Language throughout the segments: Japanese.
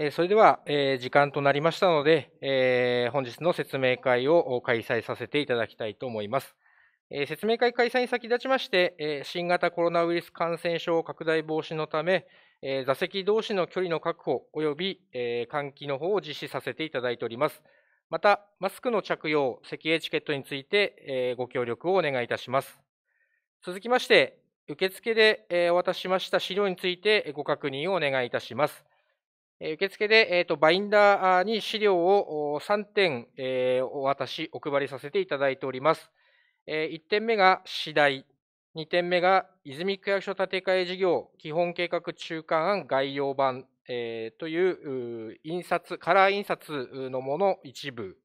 えそれでは、え時間となりましたので、え本日の説明会を開催させていただきたいと思います。え説明会開催に先立ちまして、え新型コロナウイルス感染症拡大防止のため、え座席同士の距離の確保及び、え換気の方を実施させていただいております。また、マスクの着用、席エチケットについて、えご協力をお願いいたします。続きまして、受付で、えお渡ししました資料についてご確認をお願いいたします。受付で、えーと、バインダーに資料を3点、えー、お渡し、お配りさせていただいております。えー、1点目が次第、2点目が泉区役所建て替え事業基本計画中間案概要版、えー、という印刷、カラー印刷のもの一部。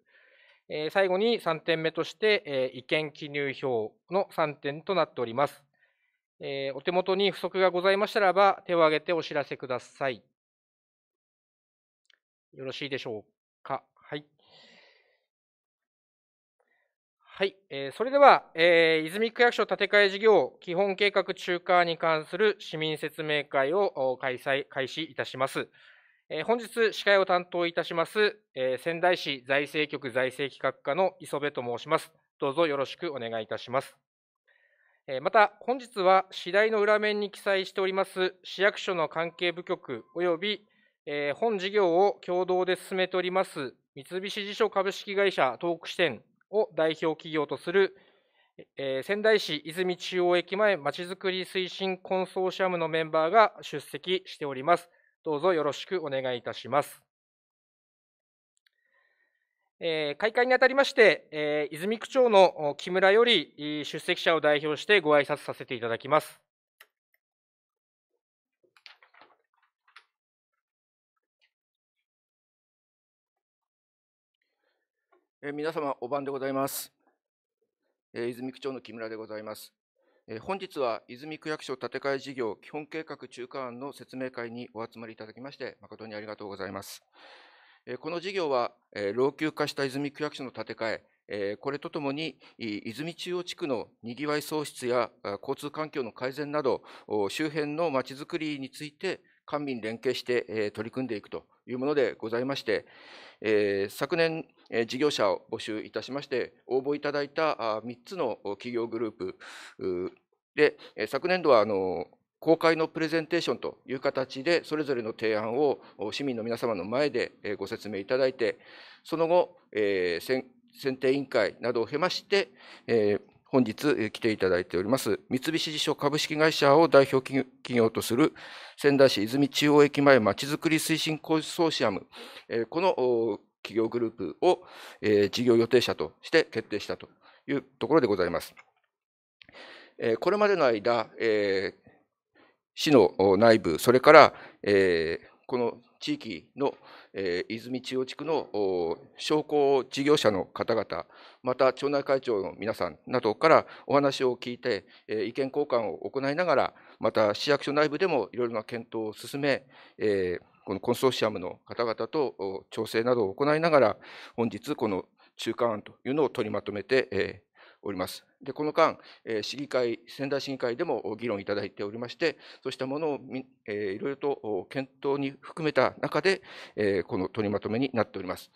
えー、最後に3点目として、えー、意見記入表の3点となっております。えお手元に不足がございましたらば、手を挙げてお知らせください。よろしいでしょうか。はい。はい。えー、それでは、えー、泉区役所建て替え事業基本計画中間に関する市民説明会を開催、開始いたします。えー、本日、司会を担当いたします、えー、仙台市財政局財政企画課の磯部と申します。どうぞよろしくお願いいたします。えー、また、本日は、次第の裏面に記載しております、市役所の関係部局及びえー、本事業を共同で進めております三菱地所株式会社東北支店を代表企業とする、えー、仙台市泉中央駅前まちづくり推進コンソーシアムのメンバーが出席しております。どうぞよろしくお願いいたします。えー、開会にあたりまして、えー、泉区長の木村より出席者を代表してご挨拶させていただきます。えー、皆様、お晩でございます。えー、泉区長の木村でございます。えー、本日は泉区役所建て替え事業基本計画中間案の説明会にお集まりいただきまして、誠にありがとうございます。えー、この事業は、えー、老朽化した泉区役所の建て替え、えー、これとともに、泉中央地区のにぎわい創出や交通環境の改善など、周辺のまちづくりについて、官民連携して取り組んでいくというものでございまして、え昨年事業者を募集いたしまして、応募いただいた3つの企業グループで、昨年度は公開のプレゼンテーションという形で、それぞれの提案を市民の皆様の前でご説明いただいて、その後、選定委員会などを経まして、本日来ていただいております三菱地所株式会社を代表企業とする仙台市泉中央駅前まちづくり推進コンソーシアム、この企業グループを、えー、事業予定者として決定したというところでございます。えー、これまでの間、えー、市の内部、それから、えー、この地域の、えー、泉中央地区の商工事業者の方々、また町内会長の皆さんなどからお話を聞いて、えー、意見交換を行いながら、また市役所内部でもいろいろな検討を進め、えーこのコンソーシアムの方々と調整などを行いながら、本日、この中間案というのを取りまとめております。で、この間、市議会、仙台市議会でも議論いただいておりまして、そうしたものをいろいろと検討に含めた中で、この取りまとめになっております。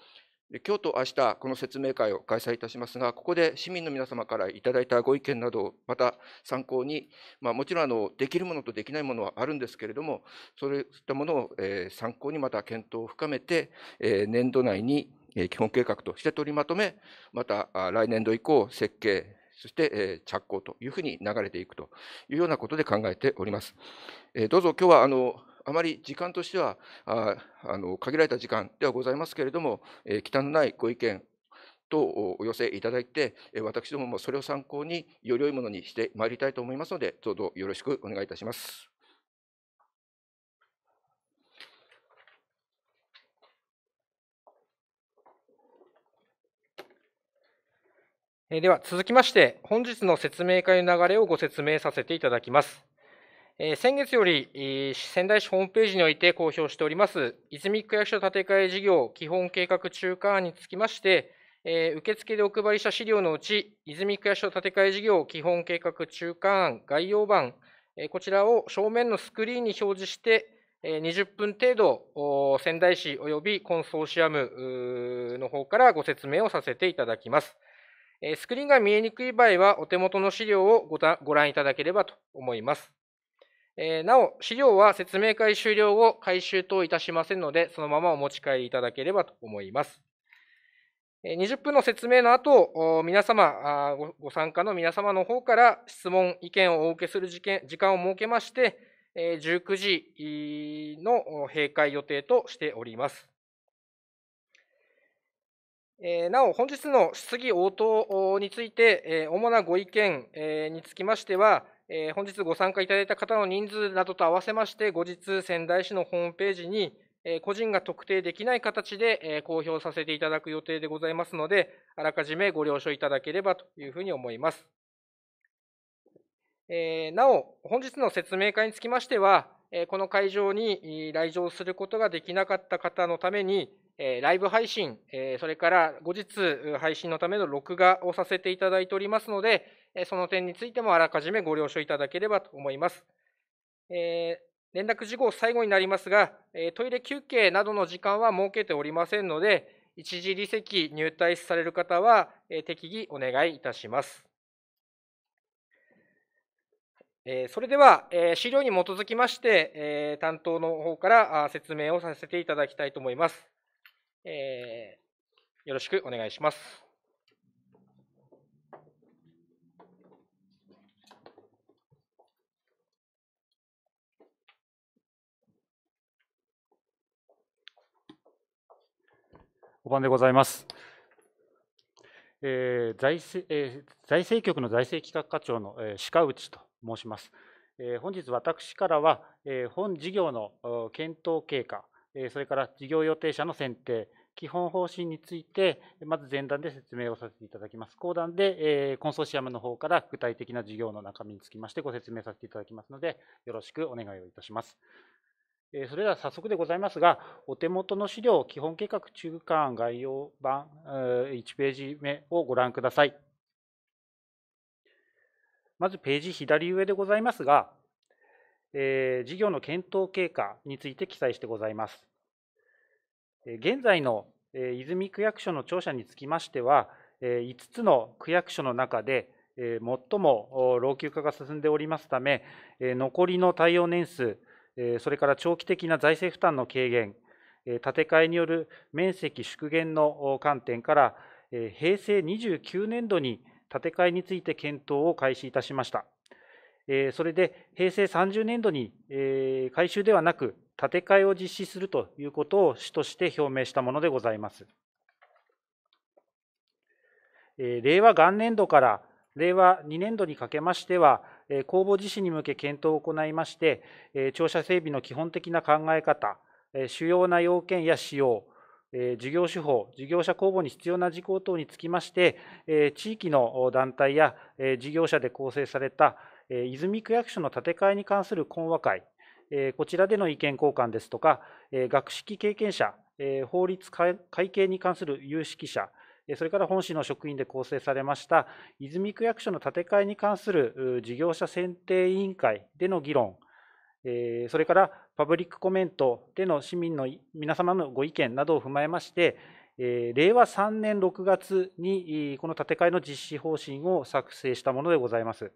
今日と明日、この説明会を開催いたしますが、ここで市民の皆様からいただいたご意見などをまた参考に、まあ、もちろんあのできるものとできないものはあるんですけれども、そういったものを、参考にまた検討を深めて、年度内に基本計画として取りまとめ、また来年度以降、設計、そして着工というふうに流れていくというようなことで考えております。どうぞ今日はあのあまり時間としてはあの限られた時間ではございますけれども、え忌憚のないご意見とお寄せいただいて、私どももそれを参考により良いものにしてまいりたいと思いますので、どうぞよろしくお願いいたします。では続きまして、本日の説明会の流れをご説明させていただきます。え先月より、仙台市ホームページにおいて公表しております、泉区役所建て替え事業基本計画中間案につきまして、え受付でお配りした資料のうち、泉区役所建て替え事業基本計画中間案概要版、えこちらを正面のスクリーンに表示して、え20分程度、仙台市及びコンソーシアムの方からご説明をさせていただきます。スクリーンが見えにくい場合は、お手元の資料をご覧いただければと思います。えー、なお、資料は説明会終了後、回収等いたしませんので、そのままお持ち帰りいただければと思います。20分の説明の後、皆様ご、ご参加の皆様の方から質問、意見をお受けする時間を設けまして、19時の閉会予定としております。なお、本日の質疑応答について、主なご意見につきましては、えー、本日ご参加いただいた方の人数などと合わせまして、後日仙台市のホームページに、え個人が特定できない形で、え公表させていただく予定でございますので、あらかじめご了承いただければというふうに思います。えなお、本日の説明会につきましては、えこの会場に来場することができなかった方のために、えライブ配信、えそれから後日配信のための録画をさせていただいておりますので、えその点についてもあらかじめご了承いただければと思います。え連絡事項最後になりますが、えトイレ休憩などの時間は設けておりませんので、一時離席入退される方は、え適宜お願いいたします。えそれでは、え資料に基づきまして、え担当の方から説明をさせていただきたいと思います。えー、よろしくお願いします。お晩でございます。えー財政えー、財政局の財政企画課長の、えー、鹿内と申します。えー、本日私からは、えー、本事業の検討経過、えー、それから事業予定者の選定、基本方針について、まず前段で説明をさせていただきます。後段で、えコンソーシアムの方から具体的な事業の中身につきましてご説明させていただきますので、よろしくお願いをいたします。それでは早速でございますが、お手元の資料、基本計画中間概要版1ページ目をご覧ください。まずページ左上でございますが、えー、事業の検討経過について記載してございます。現在の泉区役所の庁舎につきましては、5つの区役所の中で最も老朽化が進んでおりますため、残りの対応年数、それから長期的な財政負担の軽減、建て替えによる面積縮減の観点から、平成29年度に建て替えについて検討を開始いたしました。それで平成30年度に改修ではなく建て替えを実施するということを主として表明したものでございます。令和元年度から令和2年度にかけましては、公募実施に向け検討を行いまして、庁舎整備の基本的な考え方、主要な要件や仕様、事業手法、事業者公募に必要な事項等につきまして、地域の団体や事業者で構成された泉区役所の建て替えに関する懇話会えこちらでの意見交換ですとか、え学識経験者、え法律会計に関する有識者、それから本市の職員で構成されました泉区役所の建て替えに関する事業者選定委員会での議論、それからパブリックコメントでの市民の皆様のご意見などを踏まえまして、令和3年6月にこの建て替えの実施方針を作成したものでございます。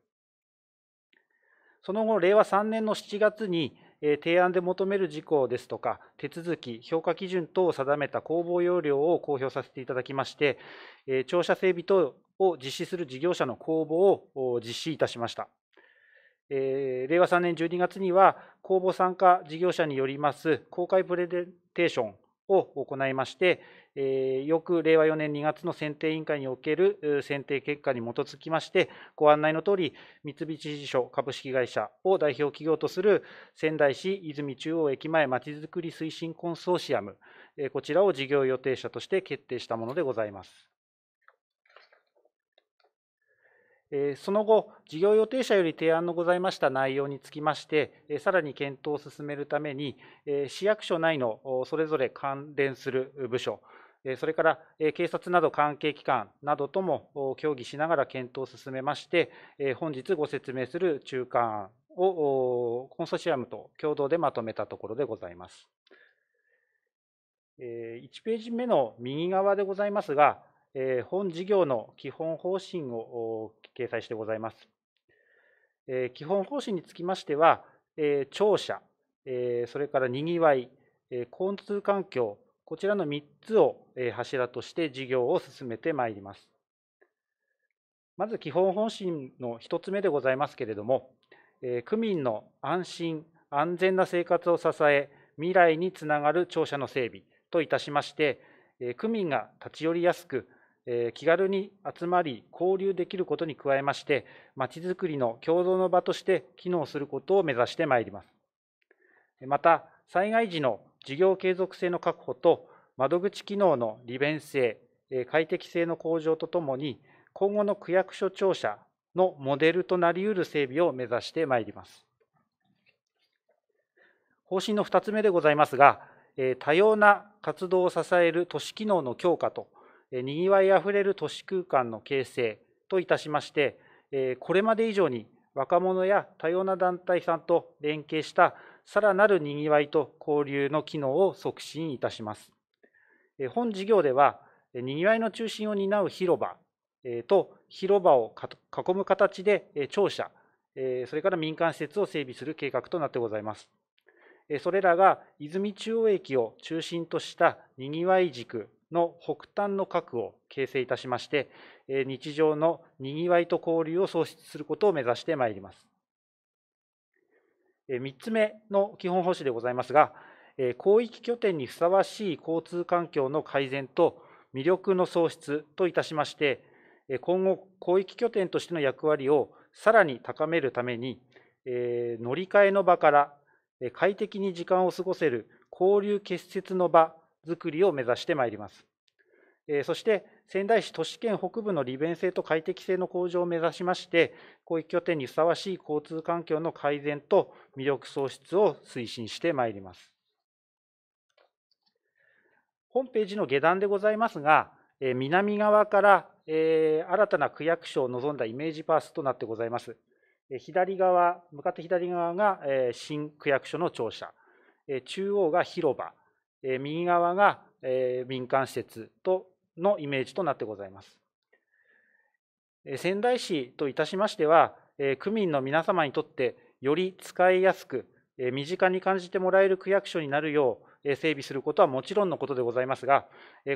その後、令和3年の7月に、提案で求める事項ですとか、手続き、評価基準等を定めた公募要領を公表させていただきまして、庁舎整備等を実施する事業者の公募を実施いたしました。令和3年12月には、公募参加事業者によります公開プレゼンテーションを行いまして、え翌令和4年2月の選定委員会における選定結果に基づきまして、ご案内のとおり、三菱地所株式会社を代表企業とする仙台市泉中央駅前まちづくり推進コンソーシアム、こちらを事業予定者として決定したものでございます。その後、事業予定者より提案のございました内容につきまして、さらに検討を進めるために、市役所内のそれぞれ関連する部署、それから警察など関係機関などとも協議しながら検討を進めまして、本日ご説明する中間案をコンソシアムと共同でまとめたところでございます。1ページ目の右側でございますが、えー、本事業の基本方針を掲載してございます。えー、基本方針につきましては、えー、庁舎、えー、それからにぎわい、えー、交通環境、こちらの3つを柱として事業を進めてまいります。まず基本方針の1つ目でございますけれども、区民の安心・安全な生活を支え、未来につながる庁舎の整備といたしまして、区民が立ち寄りやすく、え気軽に集まり交流できることに加えましてまちづくりの共同の場として機能することを目指してまいりますまた災害時の事業継続性の確保と窓口機能の利便性快適性の向上とともに今後の区役所庁舎のモデルとなりうる整備を目指してまいります方針の2つ目でございますが多様な活動を支える都市機能の強化とにぎわいあふれる都市空間の形成といたしまして、これまで以上に若者や多様な団体さんと連携したさらなるにぎわいと交流の機能を促進いたします。本事業では、にぎわいの中心を担う広場と広場を囲む形で庁舎、それから民間施設を整備する計画となってございます。それらが泉中央駅を中心としたにぎわい軸の北端の核を形成いたしまして、日常のにぎわいと交流を創出することを目指してまいります。3つ目の基本方針でございますが、広域拠点にふさわしい交通環境の改善と魅力の創出といたしまして、今後、広域拠点としての役割をさらに高めるために、乗り換えの場から快適に時間を過ごせる交流結節の場づくりを目指してまいります。そして仙台市都市圏北部の利便性と快適性の向上を目指しまして、広域拠点にふさわしい交通環境の改善と魅力創出を推進してまいります。ホームページの下段でございますが、南側から新たな区役所を望んだイメージパースとなってございます。左側、向かって左側が新区役所の庁舎、中央が広場、え右側が、え民間施設とのイメージとなってございます。え仙台市といたしましては、え区民の皆様にとってより使いやすく、え身近に感じてもらえる区役所になるよう、整備することはもちろんのことでございますが、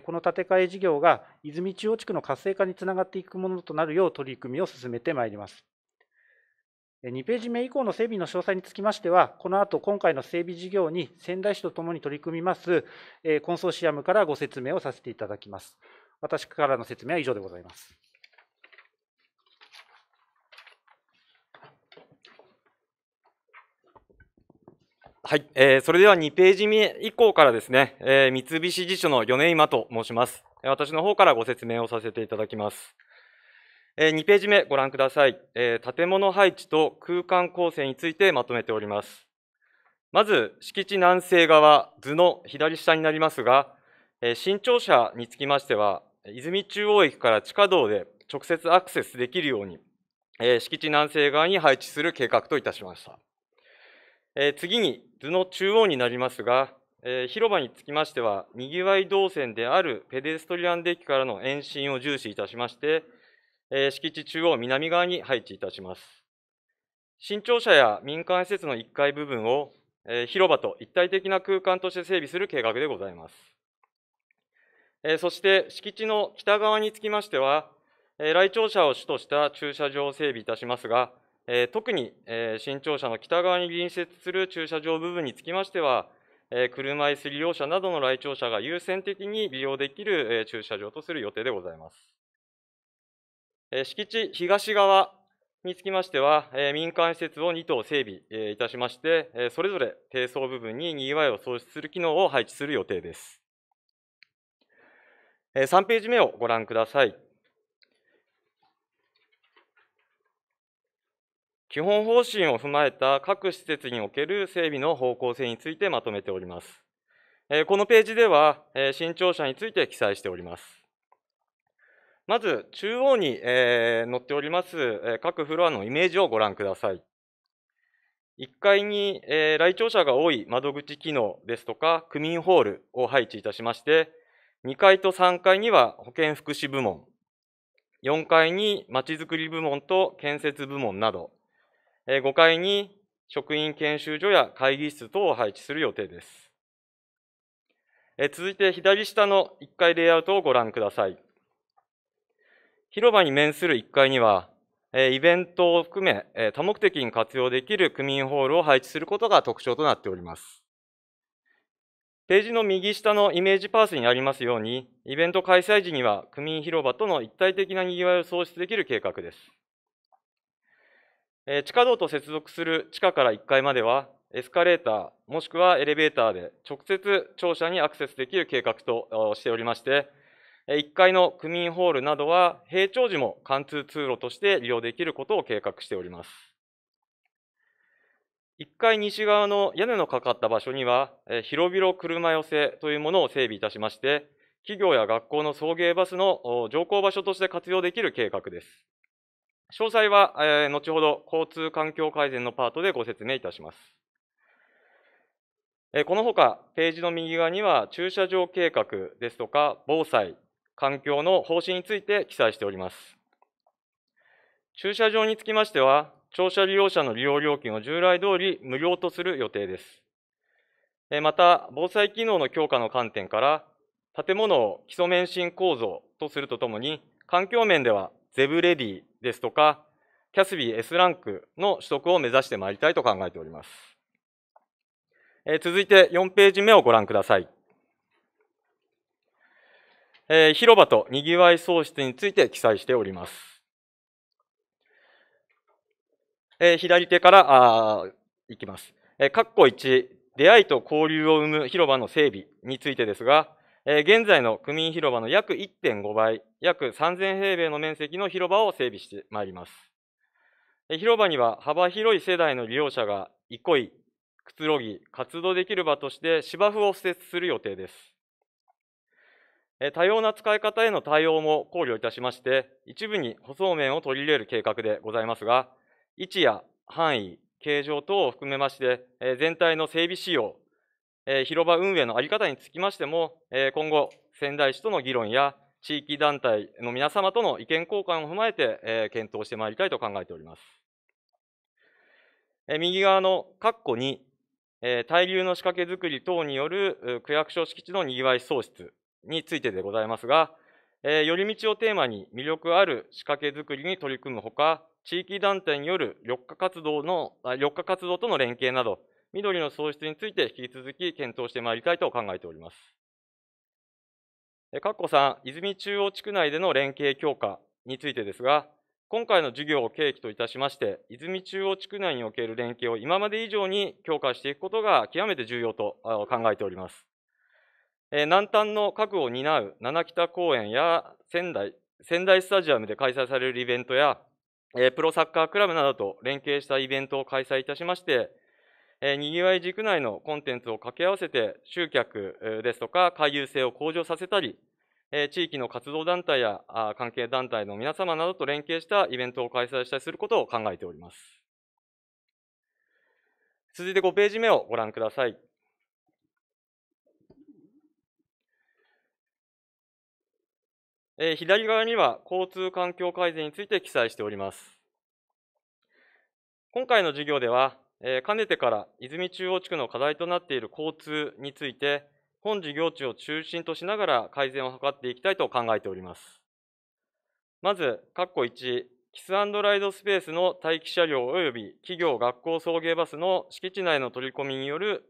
この建て替え事業が泉中央地区の活性化につながっていくものとなるよう取り組みを進めてまいります。2ページ目以降の整備の詳細につきましては、この後今回の整備事業に仙台市とともに取り組みますコンソーシアムからご説明をさせていただきます。私からの説明は以上でございます。はい、えー、それでは2ページ目以降からですね、えー、三菱地所の米今と申します。私の方からご説明をさせていただきます。2ページ目ご覧ください、建物配置と空間構成についてまとめております。まず、敷地南西側、図の左下になりますが、新庁舎につきましては、泉中央駅から地下道で直接アクセスできるように、敷地南西側に配置する計画といたしました。次に、図の中央になりますが、広場につきましては、にぎわい動線であるペデストリアンデッキからの延伸を重視いたしまして、えー、敷地中央南側に配置いたします。新庁舎や民間施設の1階部分を、えー、広場と一体的な空間として整備する計画でございます。えー、そして敷地の北側につきましては、えー、来庁舎を主とした駐車場を整備いたしますが、えー、特に、えー、新庁舎の北側に隣接する駐車場部分につきましては、えー、車椅子利用者などの来庁者が優先的に利用できる、えー、駐車場とする予定でございます。敷地東側につきましては、民間施設を2棟整備いたしまして、それぞれ低層部分ににぎわいを創出する機能を配置する予定です。3ページ目をご覧ください。基本方針を踏まえた各施設における整備の方向性についてまとめております。このページでは、新庁舎について記載しております。まず中央に、えー、載っております、え各フロアのイメージをご覧ください。1階に、えー、来庁者が多い窓口機能ですとか、区民ホールを配置いたしまして、2階と3階には保健福祉部門、4階にまちづくり部門と建設部門など、えー、5階に職員研修所や会議室等を配置する予定です。えー、続いて左下の1階レイアウトをご覧ください。広場に面する1階には、イベントを含め、多目的に活用できる区民ホールを配置することが特徴となっております。ページの右下のイメージパースにありますように、イベント開催時には区民広場との一体的なにぎわいを創出できる計画です。え地下道と接続する地下から1階までは、エスカレーター、もしくはエレベーターで直接庁舎にアクセスできる計画としておりまして、1階の区民ホールなどは平庁時も貫通通路として利用できることを計画しております。1階西側の屋根のかかった場所には、広々車寄せというものを整備いたしまして、企業や学校の送迎バスの乗降場所として活用できる計画です。詳細は、え後ほど交通環境改善のパートでご説明いたします。えこのほか、ページの右側には駐車場計画ですとか、防災、環境の方針について記載しております。駐車場につきましては、庁舎利用者の利用料金を従来通り無料とする予定です。また、防災機能の強化の観点から、建物を基礎免震構造とするとともに、環境面ではゼブレディですとか、キャスビー S ランクの取得を目指してまいりたいと考えております。え続いて4ページ目をご覧ください。えー、広場とにぎわい創出について記載しております。えー、左手からあいきます。えー、1、出会いと交流を生む広場の整備についてですが、えー、現在の区民広場の約1.5倍、約3000平米の面積の広場を整備してまいります。えー、広場には幅広い世代の利用者が憩い、くつろぎ、活動できる場として芝生を敷設する予定です。多様な使い方への対応も考慮いたしまして、一部に舗装面を取り入れる計画でございますが、位置や範囲、形状等を含めまして、全体の整備仕様、広場運営の在り方につきましても、今後、仙台市との議論や、地域団体の皆様との意見交換を踏まえて、検討してまいりたいと考えております。右側の括弧2、対流の仕掛け作り等による区役所敷地のにぎわい創出についてでございますが、えー、寄り道をテーマに魅力ある仕掛け作りに取り組むほか、地域団体による緑化活動の、緑化活動との連携など、緑の創出について引き続き検討してまいりたいと考えております。えかっこさん、泉中央地区内での連携強化についてですが、今回の授業を契機といたしまして、泉中央地区内における連携を今まで以上に強化していくことが極めて重要と考えております。え南端の核を担う七北公園や仙台、仙台スタジアムで開催されるイベントや、えプロサッカークラブなどと連携したイベントを開催いたしまして、えにぎわい軸内のコンテンツを掛け合わせて集客ですとか回遊性を向上させたり、え地域の活動団体や関係団体の皆様などと連携したイベントを開催したりすることを考えております。続いて5ページ目をご覧ください。え左側には交通環境改善について記載しております。今回の授業では、えかねてから泉中央地区の課題となっている交通について、本事業地を中心としながら改善を図っていきたいと考えております。まず、括弧1、キスライドスペースの待機車両及び企業学校送迎バスの敷地内の取り込みによる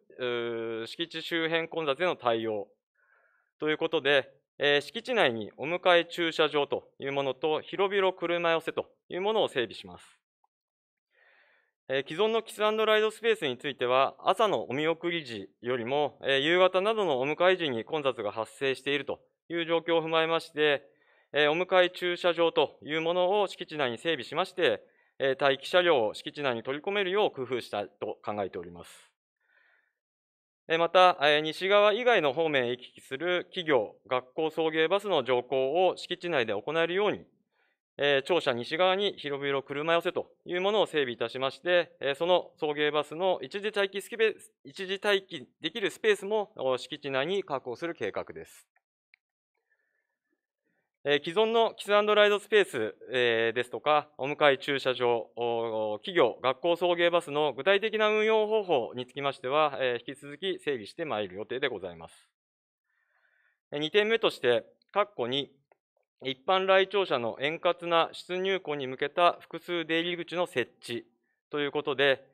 敷地周辺混雑への対応ということで、え敷地内にお迎え駐車場というものと広々車寄せというものを整備します。え既存のキスライドスペースについては、朝のお見送り時よりも、え夕方などのお迎え時に混雑が発生しているという状況を踏まえまして、えお迎え駐車場というものを敷地内に整備しまして、え待機車両を敷地内に取り込めるよう工夫したいと考えております。また、西側以外の方面へ行き来する企業、学校送迎バスの乗降を敷地内で行えるように、庁舎西側に広々車寄せというものを整備いたしまして、その送迎バスの一時待機できるスペースも敷地内に確保する計画です。え既存のキスライドスペース、えですとか、お向かい駐車場、企業、学校送迎バスの具体的な運用方法につきましては、え引き続き整備してまいる予定でございます。2点目として、括弧に、一般来庁者の円滑な出入庫に向けた複数出入り口の設置ということで、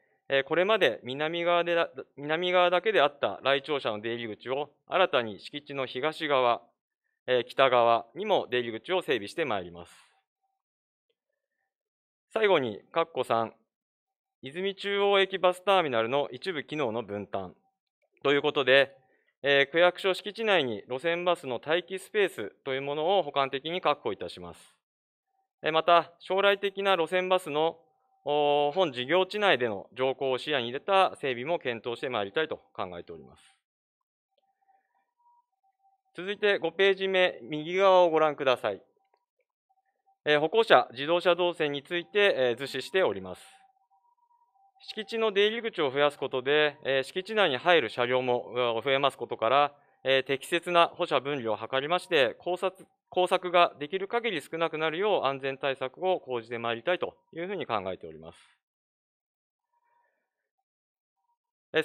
これまで南側で南側だけであった来庁者の出入り口を新たに敷地の東側、え北側にも出入り口を整備してまいります。最後に、括弧3、泉中央駅バスターミナルの一部機能の分担ということで、え区役所敷地内に路線バスの待機スペースというものを補完的に確保いたします。えまた、将来的な路線バスの本事業地内での乗降を視野に入れた整備も検討してまいりたいと考えております。続いて5ページ目、右側をご覧ください。えー、歩行者、自動車動線について、えー、図示しております。敷地の出入り口を増やすことで、えー、敷地内に入る車両も増えますことから、えー、適切な歩車分離を図りまして、工作工作ができる限り少なくなるよう安全対策を講じてまいりたいというふうに考えております。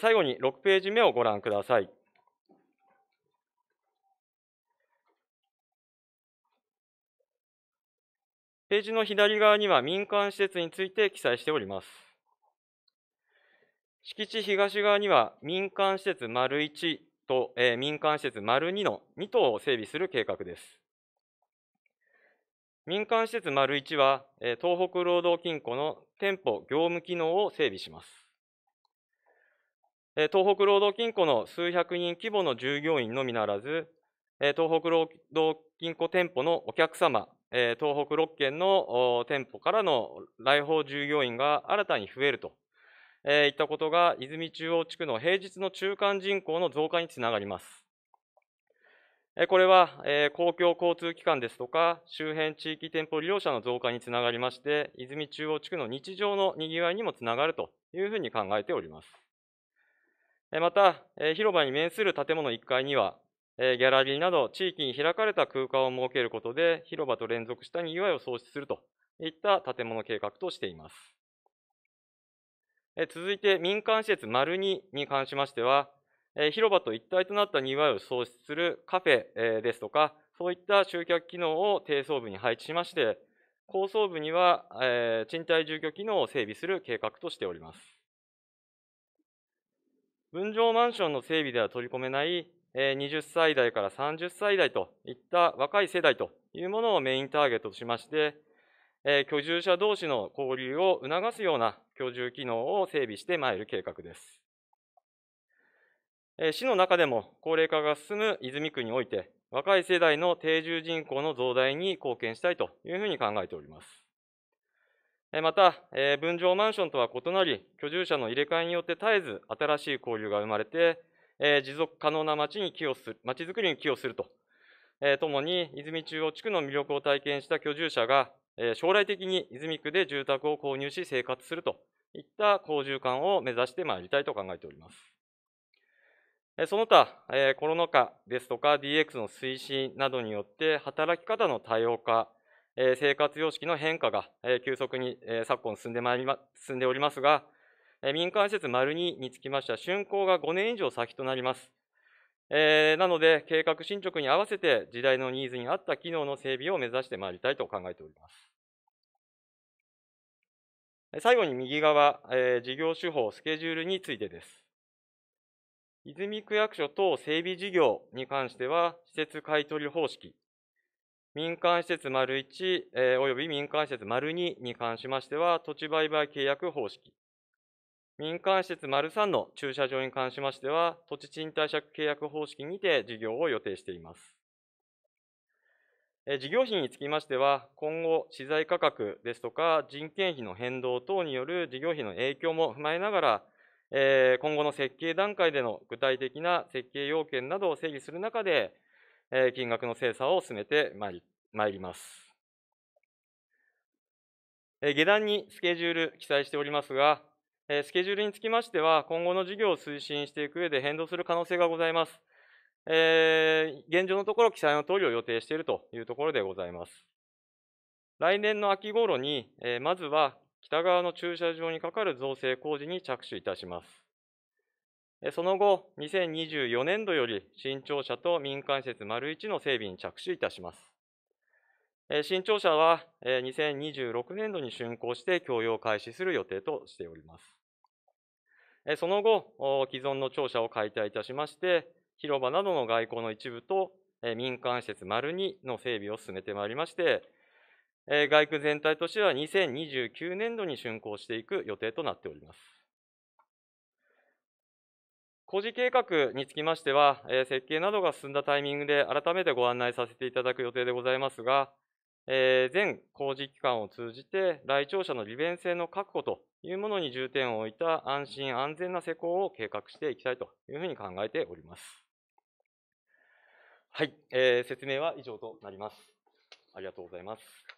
最後に6ページ目をご覧ください。ページの左側には民間施設について記載しております。敷地東側には民間施設丸1と、えー、民間施設丸2の2棟を整備する計画です。民間施設丸1は、えー、東北労働金庫の店舗業務機能を整備します。えー、東北労働金庫の数百人規模の従業員のみならず、え東北労働金庫店舗のお客様、え東北6県の店舗からの来訪従業員が新たに増えると、えいったことが、泉中央地区の平日の中間人口の増加につながります。これは公共交通機関ですとか、周辺地域店舗利用者の増加につながりまして、泉中央地区の日常のにぎわいにもつながるというふうに考えております。また、広場に面する建物1階には、ギャラリーなど地域に開かれた空間を設けることで広場と連続したにぎわいを創出するといった建物計画としています。続いて民間施設丸2に関しましては、広場と一体となったにぎわいを創出するカフェですとか、そういった集客機能を低層部に配置しまして、高層部には、え賃貸住居機能を整備する計画としております。分譲マンションの整備では取り込めない20歳代から30歳代といった若い世代というものをメインターゲットとしまして、居住者同士の交流を促すような居住機能を整備してまいる計画です。市の中でも高齢化が進む泉区において、若い世代の定住人口の増大に貢献したいというふうに考えております。また、分譲マンションとは異なり、居住者の入れ替えによって絶えず新しい交流が生まれて、え持続可能な街に寄与する、街づくりに寄与すると、えともに、泉中央地区の魅力を体験した居住者が、え将来的に泉区で住宅を購入し生活するといった好循環を目指してまいりたいと考えております。その他、コロナ禍ですとか DX の推進などによって働き方の多様化、生活様式の変化が急速に昨今進んでまいりま進んでおりますが、民間施設丸2につきましては、竣工が5年以上先となります。えー、なので、計画進捗に合わせて、時代のニーズに合った機能の整備を目指してまいりたいと考えております。最後に右側、えー、事業手法、スケジュールについてです。泉区役所等整備事業に関しては、施設買取方式、民間施設丸1、えー、および民間施設丸2に関しましては、土地売買契約方式、民間施設丸3の駐車場に関しましては、土地賃貸借契約方式にて事業を予定しています。事業費につきましては、今後、資材価格ですとか、人件費の変動等による事業費の影響も踏まえながら、今後の設計段階での具体的な設計要件などを整理する中で、金額の精査を進めてまいります。下段にスケジュール記載しておりますが、スケジュールにつきましては、今後の事業を推進していく上で変動する可能性がございます。えー、現状のところ記載の通りを予定しているというところでございます。来年の秋頃に、えー、まずは北側の駐車場にかかる造成工事に着手いたします。その後、2024年度より新庁舎と民間施設丸1の整備に着手いたします。新庁舎は2026年度に竣工して供用開始する予定としております。その後、既存の庁舎を解体いたしまして、広場などの外交の一部と民間施設丸二の整備を進めてまいりまして、外区全体としては2029年度に竣工していく予定となっております。工事計画につきましては、設計などが進んだタイミングで改めてご案内させていただく予定でございますが、えー、全工事機関を通じて来庁者の利便性の確保というものに重点を置いた安心安全な施工を計画していきたいというふうに考えております。はい、えー、説明は以上となります。ありがとうございます。